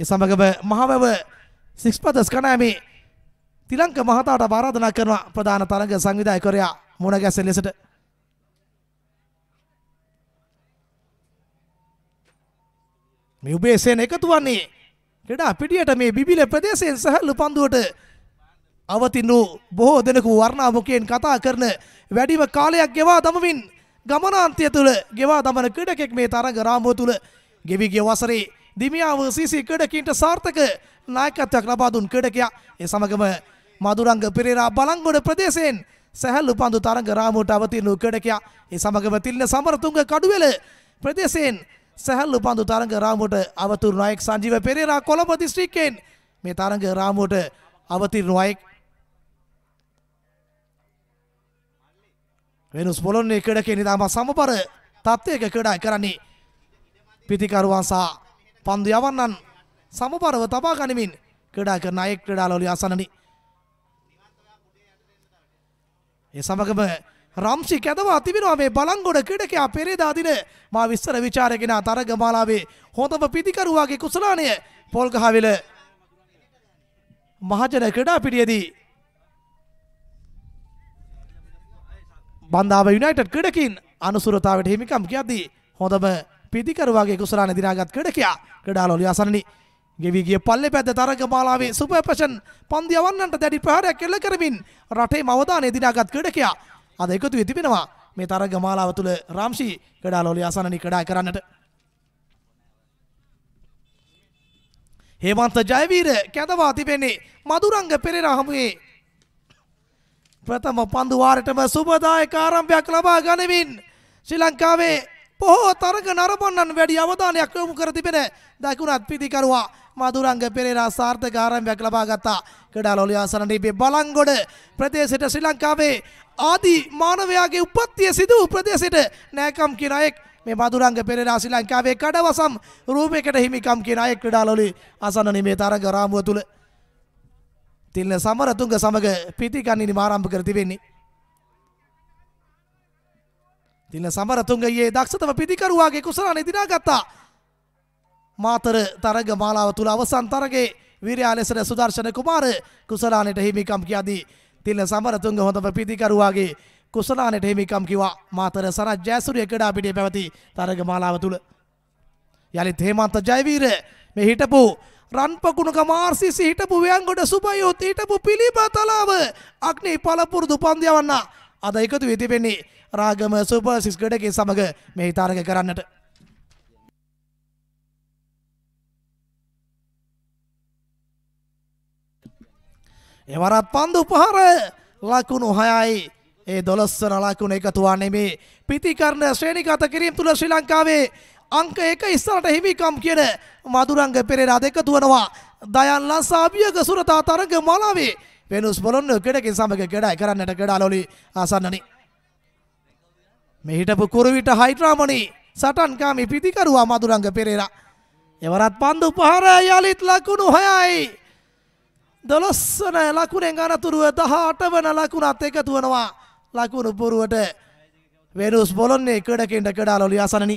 ඒ සමගම මහවැව සික්ස්පදස් කණෑමේ තිලංක මහතාට ආරාධනා කරන ප්‍රධාන තරඟ සංවිධායකවරයා මුණ ගැසෙන ලෙසට මේ උබේ සේන එකතු වන්නේ ක්‍රීඩා පිටියට මේ බිබිල ප්‍රදේශයෙන් සහල් පන්දුවට අවතින් වූ බොහෝ දෙනෙකු වර්ණාමුකයෙන් කතා කරන වැඩිම කාලයක් ගෙවා දමමින් ගමනාන්තය තුළ ගෙවා දමන ක්‍රීඩකෙක් මේ තරඟ රාමුව තුළ ගෙවිගේ වසරේ දිමියාව සීසී කඩකින්ට සාර්ථක නායකත්වයක් ලබා දුන් කඩකයා ඒ සමගම මදුරංග පෙරේරා බලංගොඩ ප්‍රදේශයෙන් සැහැල්ලු පන්දු තරඟ රාමුවට අවතීර්ණ වූ කඩකයා ඒ සමගම තිල්න සමරතුංග කඩුවෙල ප්‍රදේශයෙන් සැහැල්ලු පන්දු තරඟ රාමුවට අවතීර්ණ නායක සංජීව පෙරේරා කොළඹ දිස්ත්‍රික්කයෙන් මේ තරඟ රාමුවට අවතීර්ණ නායක වෙනුස් පොළොන්නේ කඩකේ නිදාම සමබර තත්ත්වයක ක්‍රීඩා කරන්නේ පිතිකරුවන් සහ පන්දු යවන්නන් සමපරව තබා ගනිමින් ක්‍රඩා කරන අයෙක් ක්‍රඩාලෝලි අසනනි. ඒ සමගම රම්සි කැදවා තිබෙනවා මේ බලංගොඩ ක්‍රීඩකයා පෙරේදා දින මා විස්තර ਵਿਚාරගෙන තරගමාලාවේ හොඳම පිතිකරුවාගේ කුසලානය පොල්ගහවිල මහජන ක්‍රීඩා පිටියේදී බන්දාව යුනයිටඩ් ක්‍රීඩකින් අනුසුරතාවට හිමිකම් කියද්දී හොඳම පිතිකරුවාගේ කුසලාන දිනාගත් කඩකයා කඩාලොලි අසන්නි ගෙවිගේ පල්ලෙ පැද්ද තරග මාලාවේ සුපර්පෂන් පන්දි අවන්නන්ට දැඩි ප්‍රහාරයක් එල්ල කරමින් රටේ මවදානය දිනාගත් කඩකයා අද එකතු වෙ තිබෙනවා මේ තරග මාලාව තුළ රාම්ෂී කඩාලොලි අසන්නනි කඩා කරන්නට හේමන්ත ජයවීර කැදවා තිබෙන්නේ මදුරංග පෙරේරා හමුවේ ප්‍රථම පන්දු වාරටම සුබදායක ආරම්භයක් ලබා ගනිමින් ශ්‍රී ලංකාවේ පොහෝ තරග නරඹන්නන් වැඩි අවධානයක් යොමු කර තිබෙන දකුණත් පිතිකරුවා මදුරංග පෙරේරා සාර්ථක ආරම්භයක් ලබා ගත්තා. කඩාලෝලිය ආසන දීපේ බලංගොඩ ප්‍රදේශයට ශ්‍රී ලංකාවේ ආදී මානවයාගේ උප්පත්තිය සිදු වූ ප්‍රදේශයට නෑකම් කියන අයෙක් මේ මදුරංග පෙරේරා ශ්‍රී ලංකාවේ කඩවසම් රූපයකට හිමිකම් කියන අයෙක් කඩාලෝලි ආසන මේ තරග රාමුව තුල තිල්න සමරතුංග සමග පිටිකන්නිනි ආරම්භ කර තිබෙන්නේ. තිල්ල සමරතුන්ගේයේ දක්ෂතම පිදිකරුවාගේ කුසලාන දිනාගත්තා. මාතර තරග මාලාව තුළ අවසන් තරගේ විරයාලෙසර සුදර්ශන කුමාර කුසලානයට හිමිකම් කියදී තිල්ල සමරතුන්ග හොඳම පිදිකරුවාගේ කුසලානයට හිමිකම් කිවා මාතර සරත් ජෑසුරිය කඩා පිටිය පැවති තරග මාලාව තුළ. යළිත් හේමන්ත ජයවීර මෙ හිටපු රන්පකුණක මාර්සිසි හිටපු වයන්ගොඩ සුභයෝත් හිටපු පිළිබතලාව අක්නේ පලපුරුදු පන්දියවන්න අද එකතු වෙතිබෙන්නේ රාගම සුප සිස්කඩගේ සමඟ මේ තාරක කරන්නට. එවරත් පන්දු පහර ලකුණු හයයි ඒ දොළස්සන ලකුණ එකතුවා නෙමේ පිතිකරණ ශ්‍රේණික අත කිරීම තුළ ශ්‍රී ලංකාවේ අංක එක ඉස්සරට හිමිකම් කියන මදුරංග පෙරේරා දෙක තුවනවා දයන් ලස්සාබියක සුරතා තරග මලාවේ වෙනුස් බොලොන්න කෙඩකින් සමග ගෙඩයි කරන්නට ගෙඩාලොලි ආසන්නනේ මෙහිටපු කුරුවිට හයිට්‍රාමණී සටන්කාමි පිතිකරුවා මදුරංග පෙරේරා. එවරත් පන්දු පහරය යළිත් ලකුණු හයයි. දොළොස්සන ලකුණෙන් අනතුරුව දහට වන ලකුණත් එකතු වනවා ලකුණු පුරුවට වෙනුස් බොලොන්නේ කඩකෙන්ට කඩා ලොලි අසනනි.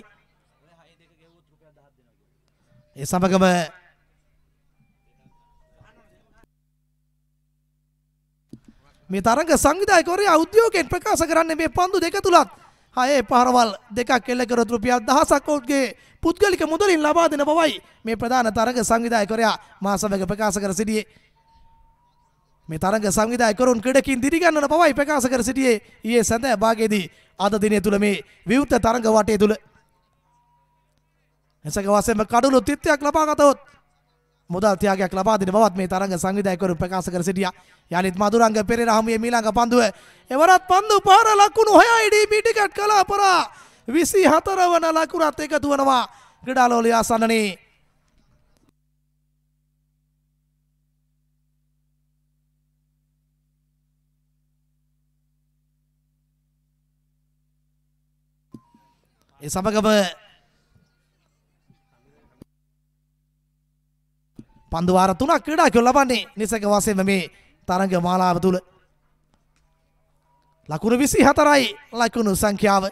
ඒ සමගම මේ තරග සංවිධායකවරයා උද්‍යෝගයෙන් ප්‍රකාශ කරන්නේ මේ පන්දු දෙක තුලත් හයේ පහරවල් දෙකක් එල්ල කරොත් රුපියල් දහසක් ඔවුන්ගේ පුද්ගලික මුදලින් ලබා දෙන බවයි මේ ප්‍රධාන තරග සංවිධායකවරයා මාසභාග ප්‍රකාශ කර සිටියේ. මේ තරග සංවිධායකවරුන් කඩකින් දිරිගන්නන බවයි ප්‍රකාශ කර සිටියේ ඊයේ සඳ භාගයේදී අද දිනය තුල මේ විවෘත තරග වටය තුල එසක වශයෙන්ම කඩළු තිත්ත්වයක් ලබා ගතහොත් මුදල් ත්‍යාගයක් ලබා දෙන බවත් මේ තරඟ සංවිධායකවරු ප්‍රකාශ කර සිටියා. යනිත් මදුරංග පෙරේරා හමුවේ මීළඟ පන්දුව එවරත් පන්දු පාර ලකුණු 6යි ඩීබී ටිකට් කළා පරා 24 වන ලකුණත් එකතු වෙනවා ක්‍රීඩාලෝලිය ආසන්නනේ. ඒ සමගම පන්දුවාර තුනක් ක්‍රඩාකව ලබන්නේ නිසක වසයම මේ තරග මාලාව තුළ. ලකුණු විසි හතරයි ලකුණු සංඛ්‍යාව.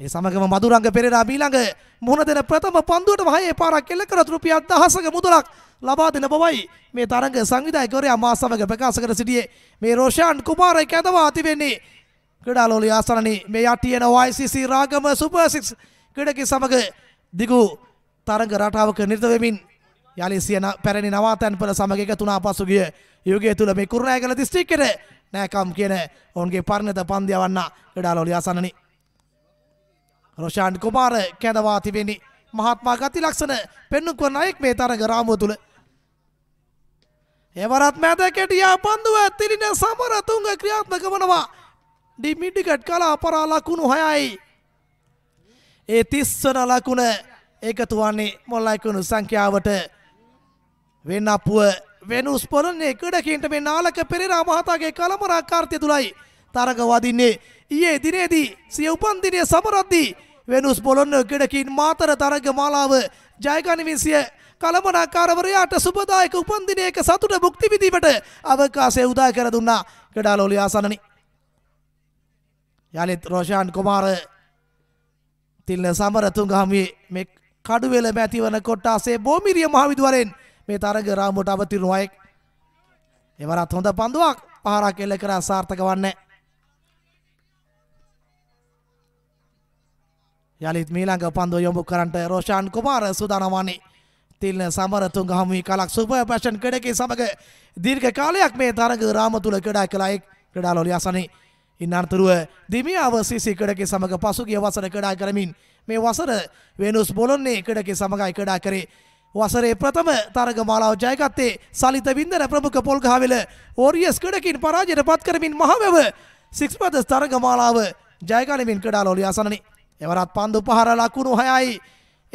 ඒ සමගම මදුරංග පෙරේරා මීළඟ මුහුණ දෙන ප්‍රථම පන්දුවටම හයේ පාරක් එල්ල කර රුපියල් දහසක මුදලක් ලබා දෙන බවයි මේ තරඟ සංවිධායකවරයා මා සමග ප්‍රකාශ කර සිටියේ මේ රෝෂාන් කුමාරයි කැඳවා ඇති වෙන්නේ ක්‍රඩාලෝලි ආසරණි මෙයා තියෙන YCC රාගම සුපර් 6 ක්‍රඩකි සමග දිගු තරඟ රටාවක නිරත වෙමින් යාලි සියන පැරණි නවාතැන්පල සමග එකතු වුණා පසුගිය යුගය තුල මේ කුරුණෑගල දිස්ත්‍රික්කයේ නෑකම් කියන ඔවුන්ගේ පරිණත පන්දිය වන්න ක්‍රඩාලෝලි ආසරණි රොෂාන් කුමාර කැඳවා තිබෙනි මහත්මා ගති ලක්ෂණ පෙන්නුම් කරන අයෙක් මේ තරඟ රාමුව තුල එවරත් මැද කෙටියා පන්දුව තිරින සමර තුංග ක්‍රියාත්මක වනවා ඩිමිටිකට් කළ අපරා ලකුණු හයයි. ඒ තිස්සන ලකුණ එකතු වන්නේ මොල්ලයිකුණු සංඛ්‍යාවට වෙන්න අපුව වෙනුස් පොළන්නේ ක්‍රඩකින්ට මේ නාලක පෙරේරා මහතාගේ කලමරාකාර්තය තුළයි තරග වදින්නේ ඊයේ දිනේදී සිය උපන්දිනය සමරද්දී වෙනුස් පොළොන්න ක්‍රඩකින් මාතර තරග මාලාව ජයගනිමින් සිය කළමනාකාරවරයාට සුපදායක උපන්දිනයක සතුට භුක්ති විදීමට අවකාශය උදා කර දුන්නා ක්‍රඩාලෝලි ආසනනි යළිත් රෝෂාන් කුමාර තිල්න සමරතුංගහමි මේ කඩුවෙල මැතිවන කොට්ටාසේ බෝමිරිය මහවිදුවරෙන් මේ තරග රාමුවට අවතිරුණු අයෙක්. එවරත් හොඳ පන්දුවක් පහරක් එල්ල කර සාර්ථක වන්නේ. යළිත් මීළඟ පන්දුව යොමු කරන්නට රෝෂාන් කුමාර සූදානම්වන්නේ. තිල්න සමරතුංග හමුවි කලක් සුපර් පැෂන් කඩකේ සමග දීර්ඝ කාලයක් මේ තරග රාම තුල ක්‍රීඩා කළ අයෙක් ක්‍රීඩාලෝලිය අසනේ ඉන් අනතුරුව දිමියාව සිසි එකඩක සමඟ පසුගිය වසර කඩා කරමින් මේ වසර වෙනුස් බොලොන්නේ එකඩක සමඟයි කඩා කරේ. වසරේ ප්‍රථම තරග මාලාව ජයකත්තේ සලිත වින්දර ප්‍රමුඛ පොල්ගහවෙල ඕරියස් කඩකින් පරාජයට පත් කරමින් මහවැව සික්ස්පදස් තරග මාලාව ජයකලමින් කඩා ලොලි අසනනි. එවරත් පන්දු පහර ලකුණු හයයි.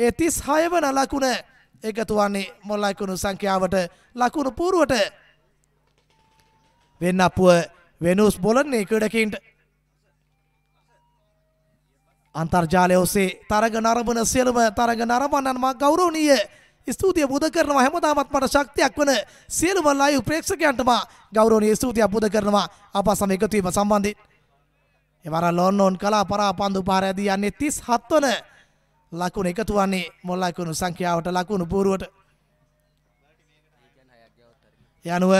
ඒ තිස් හයවන ලකුණ එකතුවන්නේ මොල්ලයිකුණු සංඛ්‍යාවට ලකුණු පූරුවට වෙන්නපුුව වෙනුස්බොලන් ඒකඩකින්ට අන්තර්ජාලය ඔස්සේ තරග නරඹන සියලුම තරග නරඹන්නන් මා ගෞරවනීය ස්තුතිය බුද කරනවා හැමදාමත් මට ශක්තියක් වන සියලුම ලයිව් ප්‍රේක්ෂකයන්ට මා ගෞරවනීය ස්තුතිය බුද කරනවා අප සම එකතු වීම සම්බන්ධයෙන් එවර ලොන්නෝන් කලා පරා පන්දු පාර ඇදී යන්නේ 37 වන ලකුණු එකතු වන්නේ මොල් ලකුණු සංඛ්‍යාවට ලකුණු පූර්වට යනුව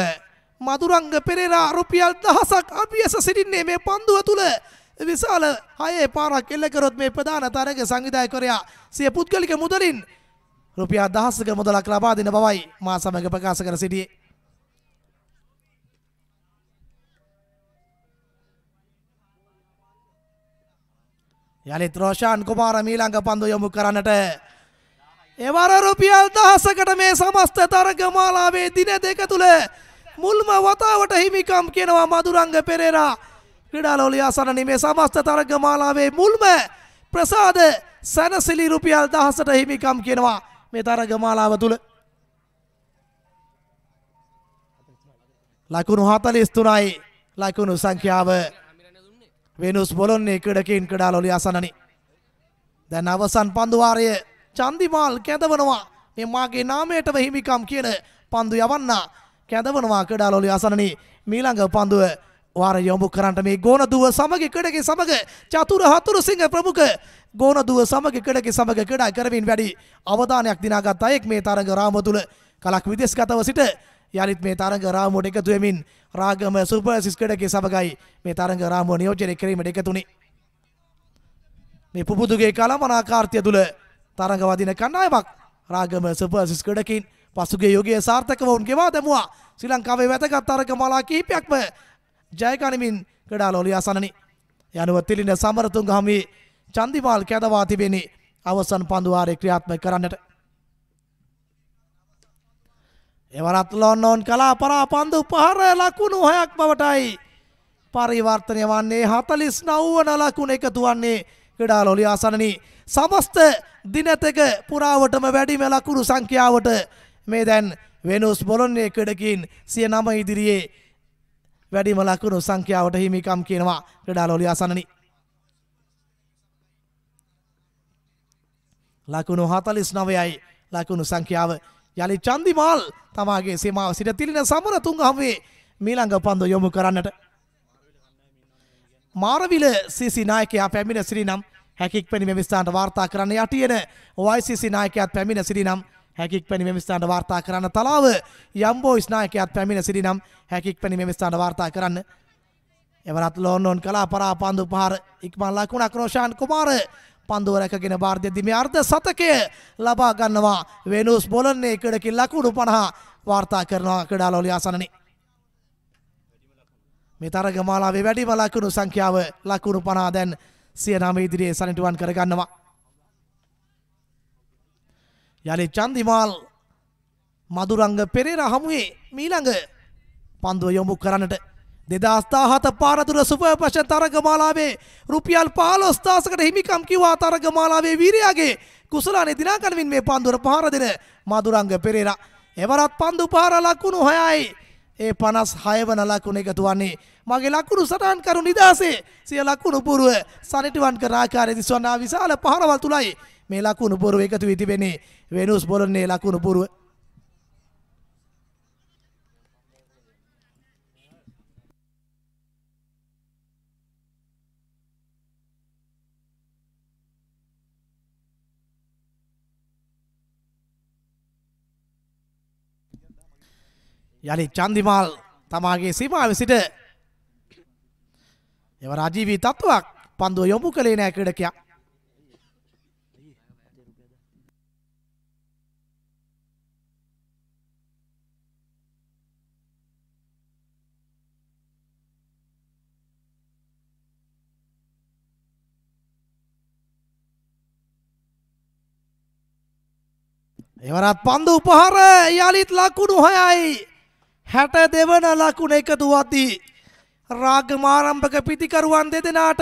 මදුරංග පෙරේරා රුපියල් දහසක් අපි ඇස සිටින්නේ මේ පන්දුව තුළ විශාල හයේ පාරක් එල්ල කරොත් මේ ප්‍රධාන තරග සංවිධායකවරයා සිය පුද්ගලික මුදලින් රුපියල් දහසක මුදලක් ලබා දෙන බවයි මා සමග ප්‍රකාශ කර සිටියේ. යළිත් රෝෂාන් කුමාර මීළඟ පන්දු යොමු කරන්නට එවර රුපියල් දහසකට මේ සමස්ත තරග මාලාවේ දින දෙක තුළ මුල්ම වතාවට හිමිකම් කියනවා මදුරංග පෙරේරා. ක්‍රඩාලෝලි අසනනි මේ සමස්ත තරග මාලාවේ මුල්ම ප්‍රසාද සැනසිලි රුපියල් දහසට හිමිකම් කියනවා මේ තරග මාලාව තුළ. ලකුණු හතලිස් තුනයි ලකුණු සංඛ්‍යාව වෙනුස් බොලොන්නේ ක්‍රඩකින් ක්‍රඩාලෝලි අසනනි. දැන් අවසන් පන්දුවාරය චන්දිමාල් කැඳවනවා මේ මාගේ නාමයටම හිමිකම් කියන පන්දු යවන්නා කැඳවනවා කඩාලෝලි අසනනි මීළඟ පන්දුව වාර යොමු කරන්නට මේ ගෝනදුව සමග කඩගේ සමග චතුර හතුරුසිංහ ප්‍රමුඛ ගෝනදුව සමග කඩගේ සමග කඩා කරමින් වැඩි අවධානයක් දිනාගත් අයෙක් මේ තරඟ රාම තුල කලක් විදේශගතව සිට යළිත් මේ තරඟ රාමුවට එකතු වෙමින් රාගම සුපර් සිස් කඩගේ සමගයි මේ තරඟ රාමුව නියෝජනය කිරීමට එකතුනේ මේ පුපුදුගේ කලමනාකාර්තිය තුල තරඟ වදින කණ්ඩායමක් රාගම සුපර් සිස් කඩකින් පසුගේ යුගයේ සාර්ථකව වුන් ගෙවා දැමුවා ශ්‍රී ලංකාවේ වැදගත් තරග මාලා කිහිපයක්ම ජය ගනිමින් ක්‍රඩාලෝලිය අසනනි. යනුව තිලින සමරතුංග හමි චන්දිමාල් කැදවා තිබෙනි අවසන් පන්දුවාරය ක්‍රියාත්මක කරන්නට. එවරත් ලොන්නෝන් කලා පරා පන්දු පහර ලකුණු හයක් බවටයි. පරිවර්තනය වන්නේ හතලිස් නව්වන ලකුණ එකතු වන්නේ ක්‍රඩා ලොලි අසනනි. සමස්ත දිනතක පුරාවටම වැඩිම ලකුණු සංඛ්‍යාවට මේ දැන් වෙනුස් බොලොන්නේ කඩකින් සිය නම ඉදිරියේ වැඩිම ලකුණු සංඛ්‍යාවට හිමිකම් කියනවා ක්‍රඩාලෝලිය අසන්නනි. ලකුණු හතලිස් නවයයි ලකුණු සංඛ්‍යාව යළි චන්දිමාල් තමාගේ සීමාව සිට තිලින සමර තුන් හමේ මීළඟ පන්දු යොමු කරන්නට. මාරවිල සිසි නායකයා පැමිණ සිරිනම් හැකික් පැණි මෙවිස්ථාන්ට වාර්තා කරන්න යටියන වයිසිසි නායකයාත් පැමිණ සිරිනම් හැකික් පැනි මෙම ස්ථානට වාර්තා කරන්න තලාව යම්බෝයිස් නායකයාත් පැමිණ සිටිනම් හැකික් පැනි මෙම ස්ථානට වාර්තා කරන්න එවරත් ලෝන්නෝන් කලා පරා පන්දු පහර ඉක්මන් ලකුණක් රෝෂාන් කුමාර පන්දුව රැකගෙන වාර්ධ්‍ය දිමේ අර්ධ සතකය ලබා ගන්නවා වෙනුස් බොලන්නේ කඩකින් ලකුණු 50 වාර්තා කරනවා කඩාලෝලිය ආසනනේ මේ තරග මාලාවේ වැඩිම ලකුණු සංඛ්‍යාව ලකුණු 50 දැන් සියනම ඉදිරියේ සනිටුවන් කරගන්නවා යළි චන්දිමාල් මදුරංග පෙරේර හමුවේ මීළඟ පන්දුව යොමු කරන්නට දෙදස්ථාහත පාරතුර සුපපශ තරගමාලාවේ රුපියල් පාලොස්ථාසකට හිමිකම් කිවා තරගමාලාවේ වීරයාගේ කුසලානේ දිනාකනවින් මේ පන්දුර පහර දෙන මදුරංග පෙරේර එවරත් පන්දු පහර ලකුණු හයයි ඒ පනස් හයවන ලකුණ එකතු වන්නේ මගේ ලකුණු සටහන් කරු නිදහසේ සිය ලකුණු පුරුව සනිටුවන් කර ආකාරය දිස්වන්නා විශාල පහරවල් තුලයි මේ ලකුණු පුරුව එකතු වී තිබෙන්නේ වෙනුස් බොලන්නේ ලකුණු පුරුව. යළි චන්දිමාල් තමාගේ සීමාව සිට එව රජීවී තත්ත්වයක් පන්දුව යොමු කළේ නෑ ක්‍රීඩකයා එවරත් පන්දු උපහාර යාලිත් ලකුණු හයයි හැට දෙවන ලකුණ එකතු වද්දී රාගමාරම්භක පිතිකරුවන් දෙදෙනාට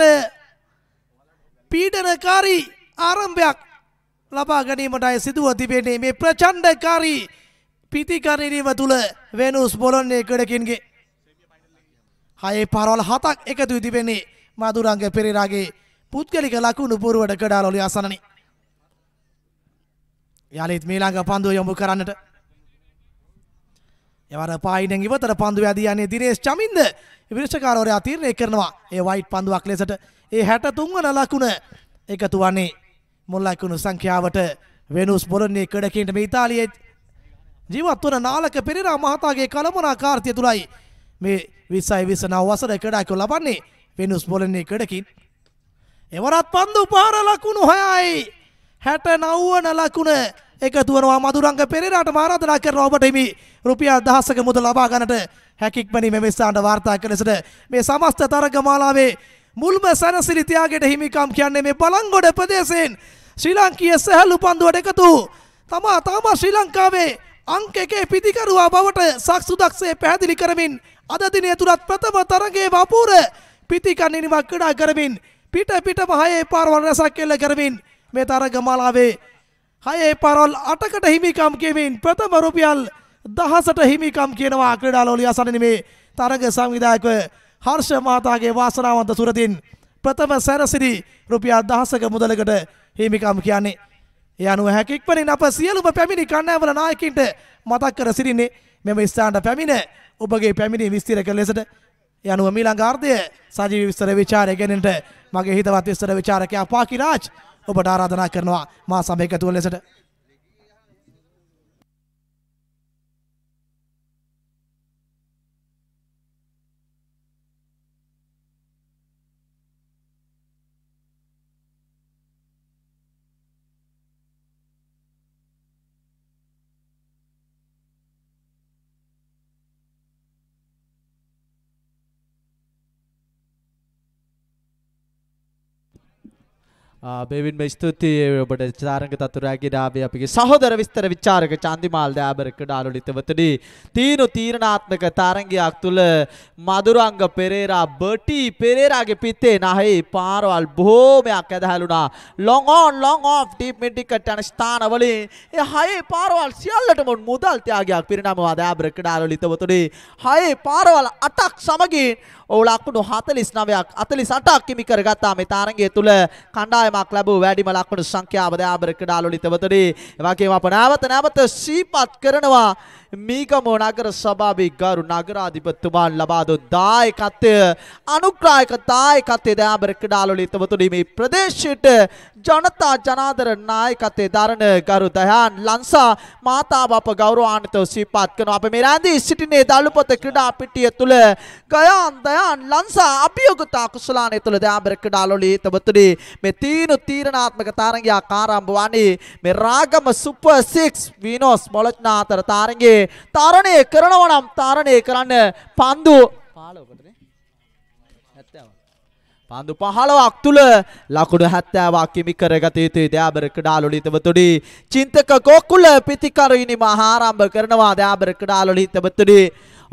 පීඩනකාරී ආරම්භයක් ලබා ගැනීමටයි සිදුව තිබෙන්නේ මේ ප්‍රචණ්ඩකාරී පිතිකරණීම තුල වෙනුස් බොලොන්නේ කඩකින්ගේ හයේ පාරවල් හතක් එකතු තිබෙන්නේ මදුරංග පෙරේරාගේ පුද්ගලික ලකුණු පුරවට කඩාලොලි අසනනේ යාලෙත් මේලාග පන්දුව යොමු කරන්නට එවර පායිනෙන් ඉවතර පන්දුව ඇදී යන්නේ දිනේෂ් චමින්ද විනිශ්චකාරවරයා තීරණය කරනවා ඒ වයිට් පන්දුවක් ලෙසට ඒ 63 වන ලකුණ එකතු වන්නේ මුල් ලකුණු සංඛ්‍යාවට වෙනුස් බොරන්නේ කඩකින්ට මේ ඉතාලියේ ජීවත් වන නාලක පෙරේරා මහතාගේ කලමනාකාරීත්වය තුලයි මේ 20යි 29 වසරේ කඩයික ලබන්නේ වෙනුස් බොරන්නේ කඩකින් එවරත් පන්දු පාර ලකුණු 6යි හැට නව්වන ලකුණ එකතුවනවා මදුරංග පෙරේරාට ආරාධනා කරනවා ඔබට මේ රුපියල් දහසක මුදල් ලබා ගන්නට හැකික්මනි මෙමෙස්සාන්ට වාර්තා කරන ලෙසට මේ සමස්ත තරග මාලාවේ මුල්ම සැනසිලි ත්‍යාගයට හිමිකම් කියන්නේ මේ බලංගොඩ ප්‍රදේශයෙන් ශ්‍රී ලාංකීය සැහැල්ලු පන්දුවට එකතු තමා තාම ශ්‍රී ලංකාවේ අංක එකේ පිතිකරුවා බවට සක්සු දක්ෂේ පැහැදිලි කරමින් අද දිනය තුරත් ප්‍රථම තරගයේ වපුර පිතිකන් නිමක් ක්‍රීඩා කරමින් පිට පිටම හයේ පාරවල් රැසක් එල්ල කරමින් මේ තරගමාලාවේ හයේ පරොල් අටකට හිමිකම් කියමින් ප්‍රථම රුපියල් දහසට හිමිකම් කියනවා ක්‍රඩාලෝලිය අසනන මේ තරග සංවිධායකව හර්ෂ මහතාගේ වාසනාවන්ත සුරතින් ප්‍රථම සැරසිරි රුපියල් දහසක මුදලකට හිමිකම් කියන්නේ. යනුව හැකික්වලින් අප සියලුම පැමිණි කණ්ඩෑමල නායකින්ට මතක් කර සිටින්නේ මෙම ස්ථානට පැමිණ ඔබගේ පැමිණි විස්තර කළ ලෙසට යනුව මීළඟ ආර්ධය සජීවී විස්තර ਵਿਚාරය ගැනීමට මගේ හිතවත් විස්තර ਵਿਚාරකයා පාකිරාජ් ඔබට ආරාධනා කරනවා මා සමයකතුව ලෙසට බෙවින්ම ස්තුතියි ඔබට චාරක තතුරයාගේ ඩාබේ අපගේ සහෝදර විස්තර විචාරක චන්දිමාල් දෑබරක ඩාලුලිතවතඩි තීනු තීරණාත්මක තරංගයක් තුළ මදුරංග පෙරේරා බටි පෙරේරාගේ පිත්තේ නහයි පාරවල් බොහෝමයක් ඇදහැලුනා ලොං ඕන් ලොං ඕ් ටීප්මිටිකට යන ස්ථානවලින් එය හයේ පාරවල් සියල්ලට මුන් මුදල් ත්‍යාගයක් පිරිනමවා දෑබරක ඩාලුලිතවතුඩි හයේ පාරවල් අටක් සමගින් ඔවුලක්කුණු හතලිස් නවයක් අතලි සටක් කිමි කරගත්තා මේ තාරගේ තුළ කණ්ඩායම සපයමක් ලැබූ වැඩිම ලක්වඩු සංඛ්‍යාව දයාබර ක්‍රඩාලුලිතවතදී එවගේම අප නැවත නැවත සීපත් කරනවා මීගමෝ නගර සභාවේ ගරු නගරාධිපතිතුමාන් ලබා දුන් දායකත්වය අනුග්‍රායක දායකත්වයේ දයාබර ක්‍රීඩාලවල ඉතමතුනි මේ ප්‍රදේශයට ජනතා ජනාධර නායකත්වයේ දරණ ගරු දයාන් ලංසා මාතා බප ගෞරවාන්විතව සිහිපත් කරනවා අප මේ රැඳී සිටිනේ දළුපත ක්‍රීඩා පිටිය තුල ගයාන් දයාන් ලංසා අභියෝගතා කුසලානේ තුල දයාබර ක්‍රීඩාලවල ඉතමතුනි මේ තීනු තීරණාත්මක තරගයක් ආරම්භ වන්නේ මේ රාගම සුපර් 6 විනෝස් මොලට්නා අතර තරගයේ වගේ තරණය කරනවා නම් තරණය කරන්න පන්දු 15කටනේ 70ක් පන්දු 15ක් තුල ලකුණු 70ක් කිමි කරගත යුතුයි දයාබර ක්‍රීඩාලෝලිතවතුනි චින්තක ගෝකුල පිතිකරවිනිම ආරම්භ කරනවා දයාබර ක්‍රීඩාලෝලිතවතුනි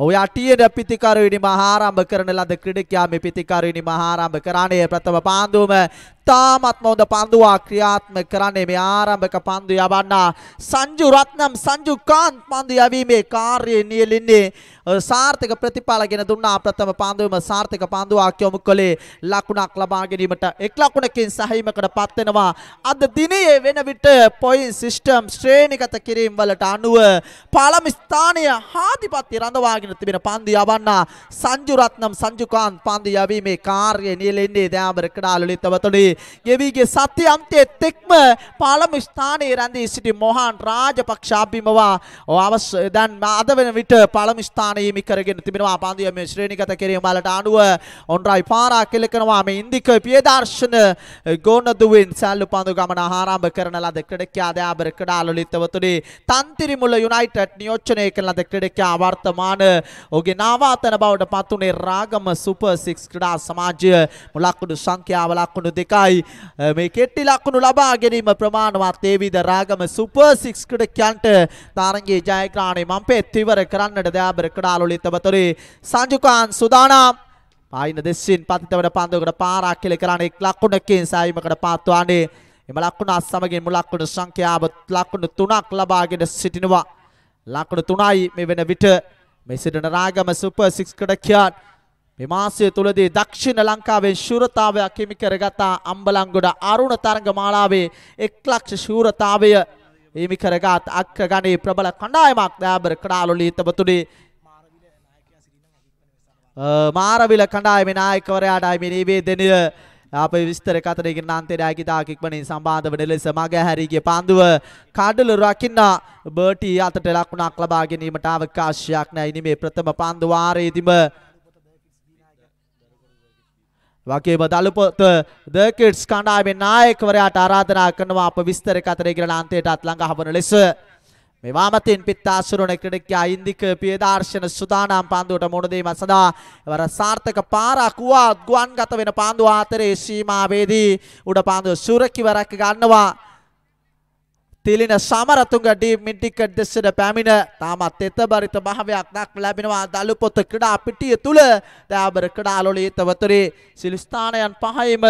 ඔය අටියට පිතිකරවිනිම ආරම්භ කරන ලද ක්‍රීඩකයා මේ පිතිකරවිනිම ආරම්භ කරන්නේ ප්‍රථම පාන්දුවම ඉතාමත්ම හොඳ පන්දුවා ක්‍රියාත්මක කරන්නේ මේ ආරම්භක පන්දු යවන්නා සංජු රත්නම් සංජු කාන්ත් පන්දු යැවීමේ කාර්යයේ නියැලෙන්නේ සාර්ථක ප්‍රතිඵල ගෙන දුන්නා ප්‍රථම පන්දුවේම සාර්ථක පන්දුවක් යොමු කළේ ලකුණක් ලබා ගැනීමට එක් ලකුණකින් සහීමකට පත් වෙනවා අද දිනයේ වෙන විට පොයින්ට් සිස්ටම් ශ්‍රේණිගත කිරීම වලට අනුව පළමු ස්ථානීය ආධිපත්‍ය රඳවාගෙන තිබෙන පන්දු යවන්නා සංජු රත්නම් සංජු කාන්ත් පන්දු යැවීමේ කාර්යයේ නියැලෙන්නේ දෑඹර ක්‍රීඩා ලලිතවතුනි ගෙවීගේ සති අන්තයේත් එක්ම පාලම ස්ථානයේ රැඳී සිටි මොහාන් රාජපක්ෂ අභිමවා අවශ්‍ය දැන් අද වෙන විට පාලම ස්ථානය හිමි කරගෙන තිබෙනවා පන්දිය මේ ශ්‍රේණිගත කිරීම වලට අනුව ඔන්රයි පාරා කෙලකනවා මේ ඉන්දික පියදර්ශන ගෝනදුවෙන් සැල්ලු පන්දු ගමන ආරම්භ කරන ලද ක්‍රීඩකයා දයාබර ක්‍රීඩාලලිතවතුනේ තන්තිරිමුල යුනයිටඩ් නියෝජනය කරන ලද ක්‍රීඩකයා වර්තමාන ඔහුගේ නාවාතන බවට පත් උනේ රාගම සුපර් 6 ක්‍රීඩා සමාජය මුලක්කුඩු සංඛ්‍යාව ලක්කුණු දෙකක් එකයි මේ කෙට්ටි ලක්කුණු ලබා ගැනීම ප්‍රමාණවත් ඒ විද රාගම සුපර් සික්ස් ක්‍රිඩකයන්ට තාරංගේ ජයග්‍රහණය මම්පෙත් ඉවර කරන්නට දයාබර ක්‍රඩාලුලිතවතුරේ සංජුකාන් සුදානම් පායින දෙස්සින් පතිතවට පන්දුවකට පාරක් කෙල කරන එක් ලක්කුණකින් සෑයීමකට පාත්වානේ එම ලක්කුණ අස්සමගින් මුලක්කුණු සංඛ්‍යාව ලක්කුණු තුනක් ලබාගෙන සිටිනවා ලක්කුණු තුනයි මේ වෙන විට මේ සිටින රාගම සුපර් සික්ස් ක්‍රිඩකයන් මේ මාසය තුලදී දක්ෂිණ ලංකාවේ ශූරතාවයක් හිමි කරගත් අම්බලන්ගොඩ අරුණ තරඟ මාලාවේ 1 ලක්ෂ ශූරතාවය හිමි කරගත් අක්ක ගණේ ප්‍රබල කණ්ඩායමක් දෑබර කඩාලුලීතබතුනේ මාරවිල කණ්ඩායමේ නායකවරයාටයි මේ නිවේදනය අප විස්තර කතරයකින් නන්තෙරෑකි තාකික්මනින් සම්බාධවන ලෙස මග හැරීගේ පන්දුව කඩල රකින්න බර්ටී අතට ලක්ුණක් ලබා ගැනීමට අවකාශයක් නැයිනි මේ ප්‍රථම පන්දුවාරයේදිම වගේම දළුපොත ද කිඩ්ස් කණ්ඩායමේ නායකවරයාට ආරාධනා කරනවා අප විස්තර කතරේ කියලා අන්තයටත් ළඟ හවන ලෙස මේ වාමතින් පිත්තාසුරණ ක්‍රීඩකයා ඉන්දික පියදාර්ශන සුදානම් පන්දුවට මුහුණ දීම සඳහා වර සාර්ථක පාරක් වුණත් ගුවන්ගත වෙන පාන්දුව අතරේ සීමාවේදී උඩ පාන්දුව සුරකිවරක් ගන්නවා තිලින සමරතුන්ගට මිටිකට් දෙසට පැමිණ තාමත් එත බරිත භාවයක් දක් ලැබෙනවා දළු පොත ක්‍රඩා පිටිය තුළ දෑබර කඩාලොලේ තවතරේ සිලිස්ථානයන් පහයිම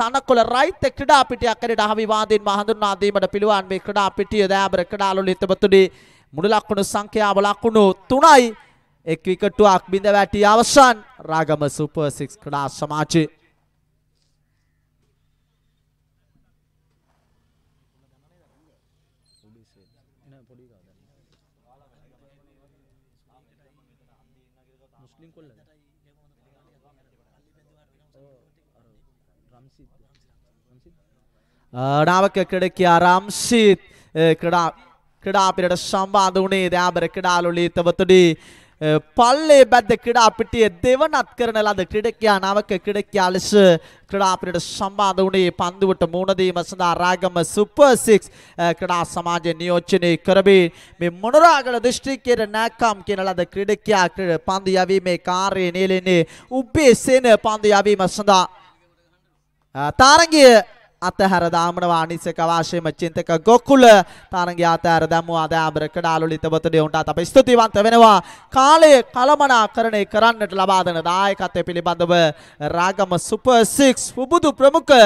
තනකොල රයිත ක්‍රඩා පිටියක් කරට අහවිවාදීන් මහඳුනාදීමට පිළුවන් මේ ක්‍රඩා පිටිය දෑබර කඩාලොල හිතවතුඩේ මුළු ලක්කුණු සංඛ්‍යාව ලක්කුණු තුනයි එක් විකටුවක් බිඳ වැටි අවසන් රාගම සුපර් සික්ස් ක්‍රඩා සමාජයේ ඩාවක ಕ್ರೀಡಕ್ಕೆ ಆರಾಮ್ಸಿ ಕ್ರೀಡಾ ಕ್ರೀಡಾಪಟುಗಳ සම්බන්ධ වුණේ දෑබර ක්‍රඩාලුලී තවතුඩි පල්ලේ බැද්ද ක්‍රඩාපිටිය දෙවනත් කරන ලද ක්‍රඩකයා නාවක ක්‍රඩකයා ලෙස ක්‍රඩාපිට සම්බාධ වුණේ පන්දුවට මුණදීම සඳහා රාගම සුපර්සික්ස් ක්‍රඩා සමාජය නියෝච්චනය කරබේ මේ මොනරාගල දිෂ්ට්‍රික්කයට නෑකම් කියන ලද ක්‍රඩකයා ක්‍රඩ පන්දු යවීමේ කාර්යය නියලෙන්නේ උබ්බේ සේන පන්දු යවීම සඳහා තාරගිය අතහැර දාමනවා අනිසක වාශයම චින්තක ගොක්කුල තරගේ අතහැර දැම්වා අදෑබර කඩාලු ලිතබතට උන්ටත් අප ස්තුතිවන්ත වෙනවා කාලය කළමනා කරණය කරන්නට ලබාදන දායකත්වය පිළිබඳව රාගම සුපසික්ස් පුබුදු ප්‍රමුඛ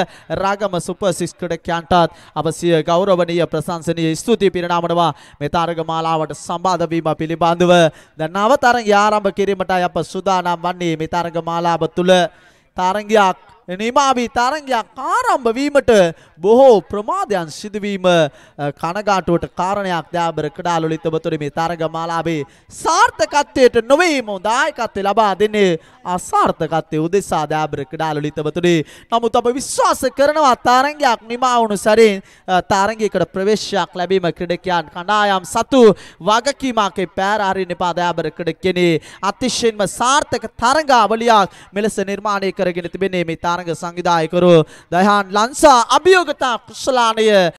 රාගම සුපසික්ස් කඩකයන්ටත් අපසිය ගෞරවනීය ප්‍රශංසනීය ස්තුති පිරිනමනවා මේ තරග මාලාවට සම්බන්ධ වීම පිළිබඳව දැන් නව තරගය ආරම්භ කිරීමටයි අප සූදානම් වන්නේ මේ තරග මාලාව තුළ තරගයක් නිමාවී තරගයක් ආරම්භ වීමට බොහෝ ප්‍රමාදයන් සිදුවීම කනගාටුවට කාරණයක් දාබර කඩාලු ලිතබතුර මේ තරග මාලාවේ සාර්ථකත්වයට නොවේ මො දායකත්වය ලබා දෙන්නේ අසාර්ථකත්වය උදෙසා දාබර කඩාලු ලිතබතුරේ නමුත් අප විශ්වාස කරනවා තරගයක් නිමාවුණු සැරින් තරගයකට ප්‍රවේශයක් ලැබීම ක්‍රඩකයන් කණායම් සතු වගකීමකේ පෑර අරින්න එපා දයාබර ක්‍රඩකෙනේ අතිශයෙන්ම සාර්ථක තරගාවලියක් මෙලෙස නිර්මාණය කරගෙන තිබෙනේ මේ තරග තරඟ සංවිධායකවරු දයහන් ලංසා අභියෝගතා කුසලාණය